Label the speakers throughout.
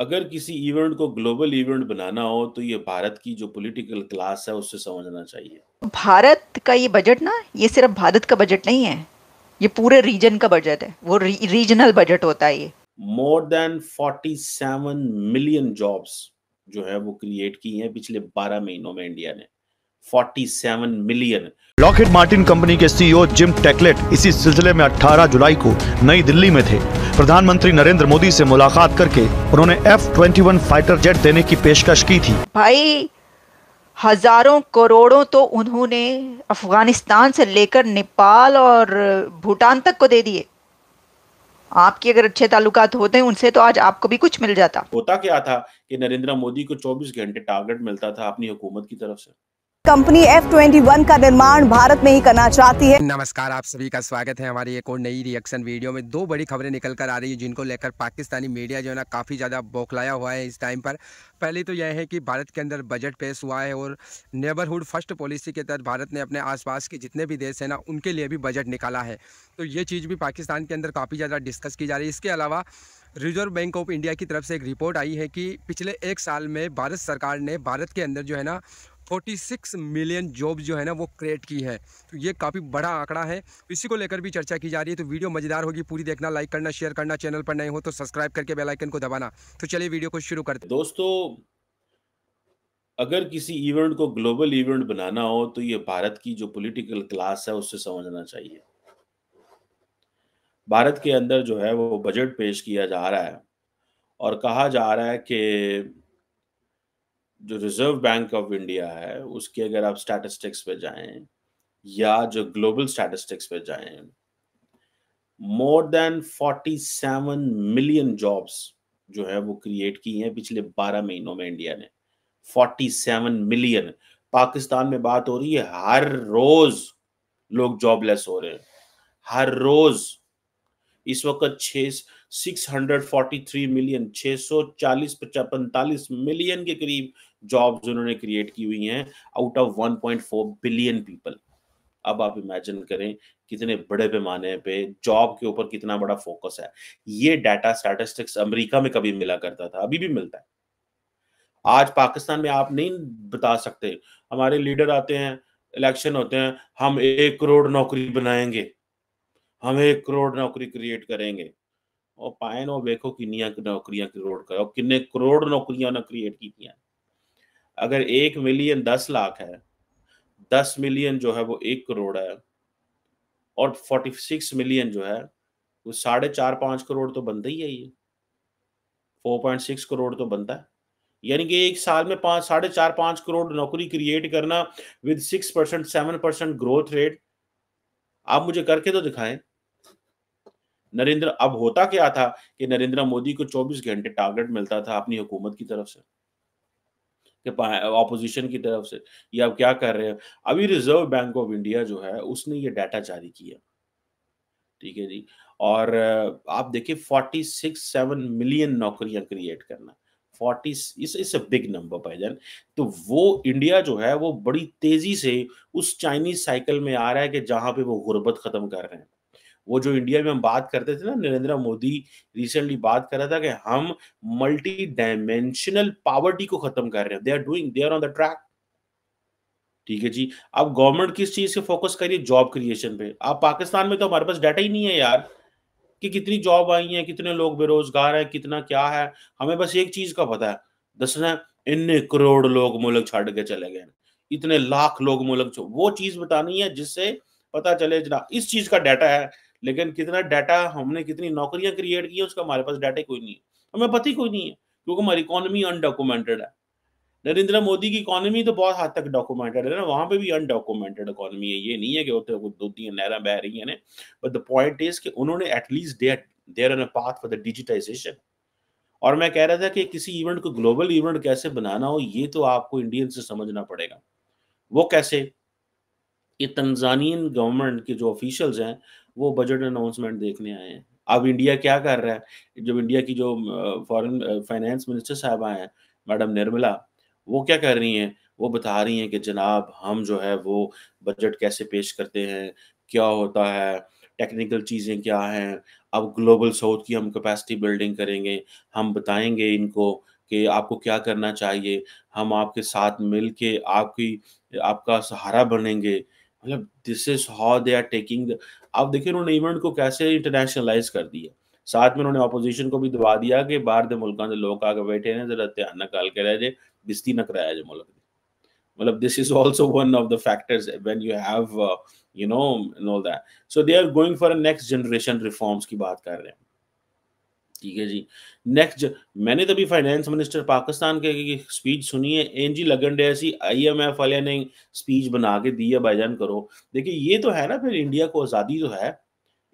Speaker 1: अगर किसी इवेंट को ग्लोबल इवेंट बनाना हो तो ये भारत की जो पॉलिटिकल क्लास है उससे समझना चाहिए
Speaker 2: भारत का ये बजट ना ये सिर्फ भारत का बजट नहीं है ये पूरे रीजन का बजट है वो री, रीजनल बजट होता है ये
Speaker 1: मोर देन 47 मिलियन जॉब्स जो है वो क्रिएट की हैं पिछले 12 महीनों में इंडिया ने 47 मिलियन लॉकेट मार्टिन कंपनी के सीईओ जिम टेकलेट इसी सिलसिले में 18 जुलाई को नई दिल्ली में थे प्रधानमंत्री नरेंद्र मोदी से मुलाकात करके उन्होंने एफ ट्वेंटी फाइटर जेट देने की पेशकश की थी
Speaker 2: भाई हजारों करोड़ों तो उन्होंने अफगानिस्तान से लेकर नेपाल और भूटान तक को दे दिए आपके अगर अच्छे तालुकात होते उनसे तो आज आपको भी कुछ मिल जाता
Speaker 1: होता क्या था कि नरेंद्र मोदी को 24 घंटे टारगेट मिलता था अपनी हुकूमत की तरफ से
Speaker 2: कंपनी एफ ट्वेंटी वन का निर्माण भारत में ही करना चाहती है
Speaker 3: नमस्कार आप सभी का स्वागत है हमारी एक और नई रिएक्शन वीडियो में दो बड़ी खबरें निकल कर आ रही है जिनको लेकर पाकिस्तानी मीडिया जो है ना काफ़ी ज़्यादा बौखलाया हुआ है इस टाइम पर पहली तो यह है कि भारत के अंदर बजट पेश हुआ है और नेबरहुड फर्स्ट पॉलिसी के तहत भारत ने अपने आसपास के जितने भी देश हैं ना उनके लिए भी बजट निकाला है तो ये चीज़ भी पाकिस्तान के अंदर काफ़ी ज़्यादा डिस्कस की जा रही है इसके अलावा रिजर्व बैंक ऑफ इंडिया की तरफ से एक रिपोर्ट आई है कि पिछले एक साल में भारत सरकार ने भारत के अंदर जो है ना 46 मिलियन जॉब जो है ना वो क्रिएट की है तो ये काफ़ी बड़ा आंकड़ा है तो इसी को लेकर भी चर्चा की जा रही है तो वीडियो मज़ेदार होगी पूरी देखना लाइक करना शेयर करना चैनल पर नए हो तो सब्सक्राइब करके बेलाइकन को दबाना तो चलिए वीडियो को शुरू करते दोस्तों
Speaker 1: अगर किसी इवेंट को ग्लोबल इवेंट बनाना हो तो ये भारत की जो पॉलिटिकल क्लास है उससे समझना चाहिए भारत के अंदर जो है वो बजट पेश किया जा रहा है और कहा जा रहा है कि जो रिजर्व बैंक ऑफ इंडिया है उसके अगर आप स्टैटिस्टिक्स पे जाएं या जो ग्लोबल स्टैटिस्टिक्स पे जाएं मोर देन 47 मिलियन जॉब्स जो है वो क्रिएट की हैं पिछले 12 महीनों में इंडिया ने 47 मिलियन पाकिस्तान में बात हो रही है हर रोज लोग जॉबलेस हो रहे हैं हर रोज इस वक्त six hundred forty three million छः सौ चालीस पैंतालीस मिलियन के करीब जॉब्स उन्होंने क्रिएट की हुई हैं आउट ऑफ 1.4 बिलियन पीपल अब आप इमेजिन करें कितने बड़े पैमाने पे जॉब के ऊपर कितना बड़ा फोकस है ये डाटा स्टैटिस्टिक्स अमेरिका में कभी मिला करता था अभी भी मिलता है आज पाकिस्तान में आप नहीं बता सकते हमारे लीडर आते हैं इलेक्शन होते हैं हम एक करोड़ नौकरी बनाएंगे हम एक करोड़ नौकरी क्रिएट करेंगे और पाए नो देखो किनिया नौकरियां करोड़ करो किन्ने करोड़ नौकरियां उन्हें क्रिएट की अगर एक मिलियन दस लाख है दस मिलियन जो है वो एक करोड़ है और फोर्टी सिक्स मिलियन जो है वो साढ़े चार पांच करोड़ तो बनता ही है ये फोर पॉइंट सिक्स करोड़ तो बनता है यानी कि एक साल में पांच साढ़े चार पांच करोड़ नौकरी क्रिएट करना with six percent seven percent growth rate आप मुझे करके तो दिखाएं नरेंद्र अब होता क्या था कि नरेंद्र मोदी को 24 घंटे टारगेट मिलता था अपनी हुकूमत की तरफ से कि ऑपोजिशन की तरफ से ये आप क्या कर रहे हैं अभी रिजर्व बैंक ऑफ इंडिया जो है उसने ये डाटा जारी किया ठीक है जी और आप देखिए फोर्टी सिक्स सेवन मिलियन नौकरियां क्रिएट करना फोर्टी इस बिग नंबर भाईजान तो वो इंडिया जो है वो बड़ी तेजी से उस चाइनीज साइकिल में आ रहा है कि जहां पे वो गुर्बत खत्म कर रहे हैं वो जो इंडिया में हम बात करते थे ना नरेंद्र मोदी रिसेंटली बात कर रहा था कि हम मल्टी डायमेंशनल पावर्टी को खत्म कर रहे हैं they are doing they are on the track ठीक है जी अब गवर्नमेंट किस चीज से फोकस करिए जॉब क्रिएशन पे आप पाकिस्तान में तो हमारे पास डाटा ही नहीं है यार कि कितनी जॉब आई है कितने लोग बेरोजगार है कितना क्या है हमें बस एक चीज का पता है दसना इन्ने करोड़ लोग मुल्क छाड़ के चले गए इतने लाख लोग मुल्क वो चीज बतानी है जिससे पता चले जना इस चीज का डाटा है लेकिन कितना डाटा हमने कितनी नौकरियां क्रिएट की है उसका हमारे पास डाटा कोई नहीं है हमें पता ही कोई नहीं है क्योंकि हमारी इकोनॉमी अनडॉक्यूमेंटेड है नरेंद्र मोदी की इकोनॉमी तो बहुत हद तक डॉक्यूमेंटेड है ना वहां पे भी अनडॉक्यूमेंटेड इकोनॉमी है ये नहीं है कि वो तो दो तीन नहरा बह रही है ना बट द पॉइंट इज कि उन्होंने at least there there an path for the digitization और मैं कह रहा था कि किसी इवेंट को ग्लोबल इवेंट कैसे बनाना हो ये तो आपको इंडियन से समझना पड़ेगा वो कैसे ये तंजानियन गवर्नमेंट के जो ऑफिशियल्स हैं वो बजट अनाउंसमेंट देखने आए हैं अब इंडिया क्या कर रहा है जब इंडिया की जो फॉरेन फाइनेंस मिनिस्टर साहब आए हैं मैडम निर्मला वो क्या कर रही हैं वो बता रही हैं कि जनाब हम जो है वो बजट कैसे पेश करते हैं क्या होता है टेक्निकल चीज़ें क्या हैं अब ग्लोबल साउथ की हम कैपेसिटी बिल्डिंग करेंगे हम बताएंगे इनको कि आपको क्या करना चाहिए हम आपके साथ मिल के आपकी आपका सहारा बनेंगे मतलब this is how they are taking आप देखिए उन्होंने इवेंट को कैसे इंटरनेशनलाइज कर दिया साथ में उन्होंने अपोजिशन को भी दबा दिया कि बाहर के मुल्क के लोग आके बैठे हैं जरा ध्यान न कल के रह जाए बिस्ती न कराया जाए मुल्क मतलब this is also one of the factors when you have you know know that so they are going for next generation reforms की बात कर रहे हैं ठीक है जी नेक्स्ट मैंने तभी फाइनेंस मिनिस्टर पाकिस्तान के स्पीच सुनी है एन जी लगन डे ऐसी आई एम एफ वाले ने स्पीच बना के दी है भाईजान करो देखिए ये तो है ना फिर इंडिया को आज़ादी तो है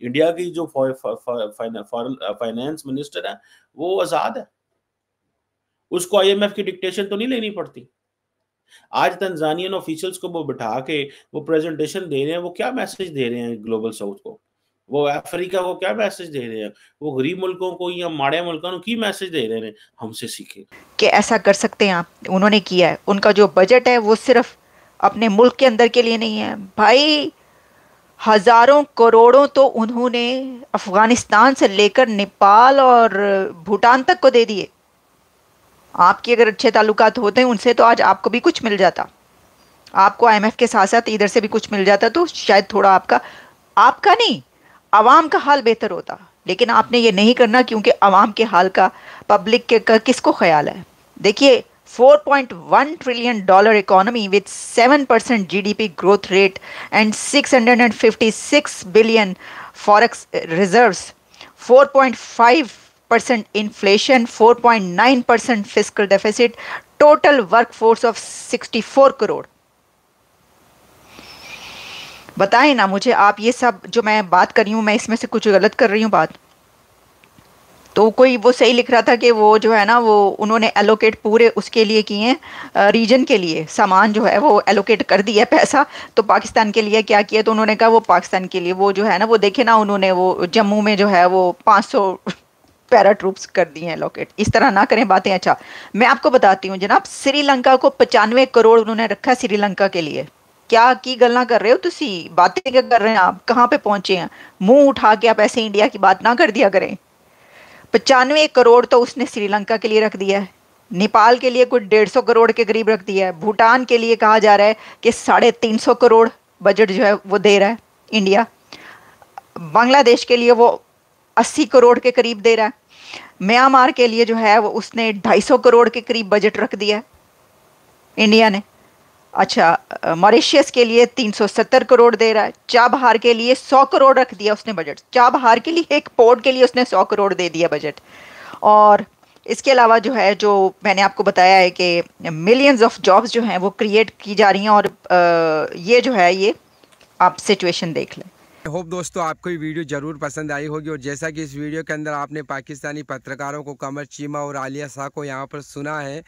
Speaker 1: इंडिया की जो फॉरन फाइनेंस मिनिस्टर है वो आज़ाद है उसको आईएमएफ की डिक्टेशन तो नहीं लेनी पड़ती आज तंजानियन ऑफिशियल्स को वो बिठा के वो प्रेजेंटेशन दे रहे हैं वो क्या मैसेज दे रहे हैं ग्लोबल साउथ को वो अफ्रीका को क्या मैसेज दे रहे हैं वो गरीब मुल्कों को या माड़े मुल्कों को की मैसेज दे रहे हैं हमसे सीखे
Speaker 2: कि ऐसा कर सकते हैं आप उन्होंने किया है उनका जो बजट है वो सिर्फ अपने मुल्क के अंदर के लिए नहीं है भाई हज़ारों करोड़ों तो उन्होंने अफ़गानिस्तान से लेकर नेपाल और भूटान तक को दे दिए आपके अगर अच्छे ताल्लुक होते हैं उनसे तो आज आपको भी कुछ मिल जाता आपको आईएमएफ के साथ साथ इधर से भी कुछ मिल जाता तो शायद थोड़ा आपका आपका नहीं आवाम का हाल बेहतर होता लेकिन आपने ये नहीं करना क्योंकि आवाम के हाल का पब्लिक के का किसको ख्याल है देखिए 4.1 trillion dollar economy with 7 percent G growth rate and 656 billion forex reserves 4.5 percent inflation 4.9 percent physical deficit total workforce of 64 crore बताए ना मुझे आप ये सब जो मैं बात कर रही हूँ मैं इसमें से कुछ गलत कर रही हूँ बात तो कोई वो सही लिख रहा था कि वो जो है ना वो उन्होंने एलोकेट पूरे उसके लिए किए हैं रीजन के लिए सामान जो है वो एलोकेट कर दिया पैसा तो पाकिस्तान के लिए क्या किया तो उन्होंने कहा वो पाकिस्तान के लिए वो जो है ना वो देखे ना उन्होंने वो जम्मू में जो है वो 500 सौ पैरा ट्रूप्स कर दिए हैं एलोकेट इस तरह ना करें बातें अच्छा मैं आपको बताती हूँ जनाब श्रीलंका को पचानवे करोड़ उन्होंने रखा श्रीलंका के लिए क्या की गल कर रहे हो तुसी बातें क्या कर रहे हैं आप कहाँ पे पहुंचे हैं मुंह उठा के आप ऐसे इंडिया की बात ना कर दिया करें पचानवे करोड़ तो उसने श्रीलंका के लिए रख दिया है नेपाल के लिए कुछ डेढ़ सौ करोड़ के करीब रख दिया है भूटान के लिए कहा जा रहा है कि साढ़े तीन सौ करोड़ बजट जो है वो दे रहा है इंडिया बांग्लादेश के लिए वो अस्सी करोड़ के करीब दे रहा है म्यांमार के लिए जो है वो उसने ढाई सौ करोड़ के करीब बजट रख दिया है इंडिया ने अच्छा मॉरिशियस के लिए 370 करोड़ दे रहा है चाबहार के लिए 100 करोड़ रख दिया उसने बजट चाबहार के लिए एक पोर्ट के लिए उसने 100 करोड़ दे दिया बजट और इसके अलावा जो है जो मैंने आपको बताया है कि मिलियंस ऑफ जॉब्स जो हैं वो क्रिएट की जा रही हैं और आ, ये जो है ये आप सिचुएशन देख लें
Speaker 3: होप दोस्तों आपको ये वीडियो जरूर पसंद आई होगी और जैसा कि इस वीडियो के अंदर आपने पाकिस्तानी पत्रकारों को कमर चीमा और आलिया शाह को यहाँ पर सुना है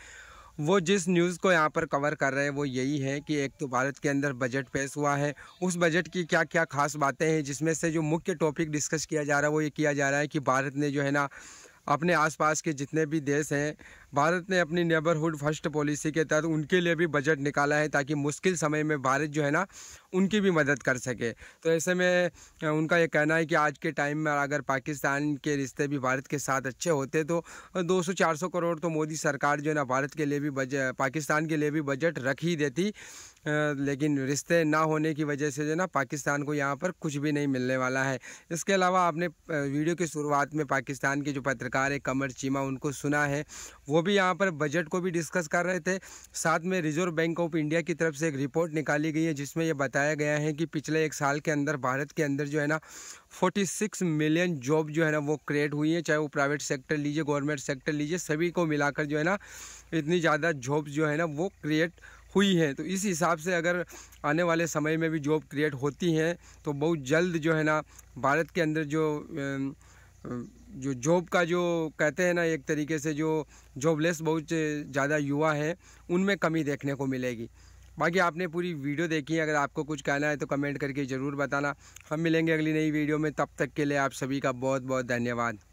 Speaker 3: वो जिस न्यूज़ को यहाँ पर कवर कर रहे हैं वो यही है कि एक तो भारत के अंदर बजट पेश हुआ है उस बजट की क्या क्या खास बातें हैं जिसमें से जो मुख्य टॉपिक डिस्कस किया जा रहा है वो ये किया जा रहा है कि भारत ने जो है ना अपने आसपास के जितने भी देश हैं भारत ने अपनी नेबरहुड फर्स्ट पॉलिसी के तहत उनके लिए भी बजट निकाला है ताकि मुश्किल समय में भारत जो है ना उनकी भी मदद कर सके तो ऐसे में उनका ये कहना है कि आज के टाइम में अगर पाकिस्तान के रिश्ते भी भारत के साथ अच्छे होते तो 200-400 करोड़ तो मोदी सरकार जो है ना भारत के लिए भी बजट पाकिस्तान के लिए भी बजट रख ही देती लेकिन रिश्ते ना होने की वजह से जो ना पाकिस्तान को यहाँ पर कुछ भी नहीं मिलने वाला है इसके अलावा आपने वीडियो की शुरुआत में पाकिस्तान के जो पत्रकार है कमर चीमा उनको सुना है वो वो भी यहाँ पर बजट को भी डिस्कस कर रहे थे साथ में रिजर्व बैंक ऑफ इंडिया की तरफ से एक रिपोर्ट निकाली गई है जिसमें यह बताया गया है कि पिछले एक साल के अंदर भारत के अंदर जो है ना 46 मिलियन जॉब जो है ना वो क्रिएट हुई है चाहे वो प्राइवेट सेक्टर लीजिए गवर्नमेंट सेक्टर लीजिए सभी को मिलाकर जो है ना इतनी ज़्यादा जॉब जो है ना वो क्रिएट हुई है तो इस हिसाब से अगर आने वाले समय में भी जॉब क्रिएट होती हैं तो बहुत जल्द जो है ना भारत के अंदर जो जो जॉब का जो कहते हैं ना एक तरीके से जो जॉबलेस बहुत ज़्यादा युवा हैं उनमें कमी देखने को मिलेगी बाकी आपने पूरी वीडियो देखी है अगर आपको कुछ कहना है तो कमेंट करके ज़रूर बताना हम मिलेंगे अगली नई वीडियो में तब तक के लिए आप सभी का बहुत बहुत धन्यवाद